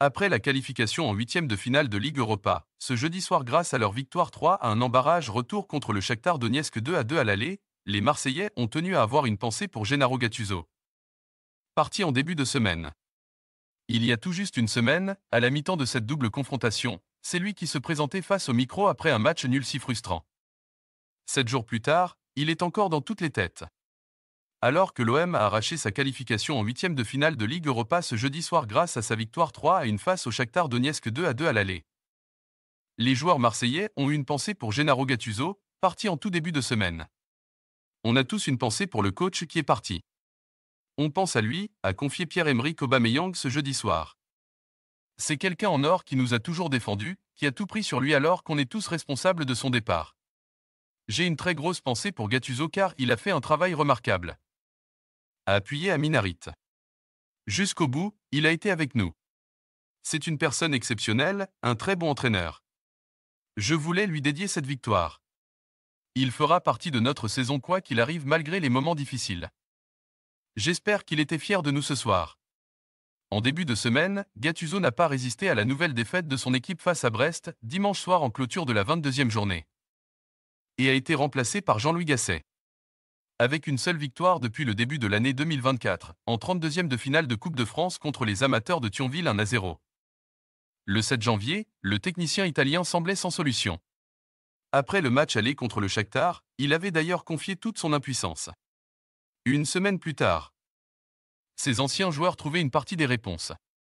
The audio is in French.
Après la qualification en huitième de finale de Ligue Europa, ce jeudi soir grâce à leur victoire 3 à un embarrage retour contre le Shakhtar Donetsk 2 à 2 à l'aller, les Marseillais ont tenu à avoir une pensée pour Gennaro Gattuso. Parti en début de semaine. Il y a tout juste une semaine, à la mi-temps de cette double confrontation, c'est lui qui se présentait face au micro après un match nul si frustrant. Sept jours plus tard, il est encore dans toutes les têtes alors que l'OM a arraché sa qualification en huitième de finale de Ligue Europa ce jeudi soir grâce à sa victoire 3 à une face au Shakhtar Donetsk 2 à 2 à l'aller. Les joueurs marseillais ont une pensée pour Gennaro Gattuso, parti en tout début de semaine. On a tous une pensée pour le coach qui est parti. On pense à lui, a confié Pierre-Emerick Aubameyang ce jeudi soir. C'est quelqu'un en or qui nous a toujours défendus, qui a tout pris sur lui alors qu'on est tous responsables de son départ. J'ai une très grosse pensée pour Gattuso car il a fait un travail remarquable a appuyé à Minarit. Jusqu'au bout, il a été avec nous. C'est une personne exceptionnelle, un très bon entraîneur. Je voulais lui dédier cette victoire. Il fera partie de notre saison quoi qu'il arrive malgré les moments difficiles. J'espère qu'il était fier de nous ce soir. En début de semaine, Gattuso n'a pas résisté à la nouvelle défaite de son équipe face à Brest, dimanche soir en clôture de la 22e journée. Et a été remplacé par Jean-Louis Gasset avec une seule victoire depuis le début de l'année 2024, en 32e de finale de Coupe de France contre les amateurs de Thionville 1 à 0. Le 7 janvier, le technicien italien semblait sans solution. Après le match aller contre le Shakhtar, il avait d'ailleurs confié toute son impuissance. Une semaine plus tard, ses anciens joueurs trouvaient une partie des réponses.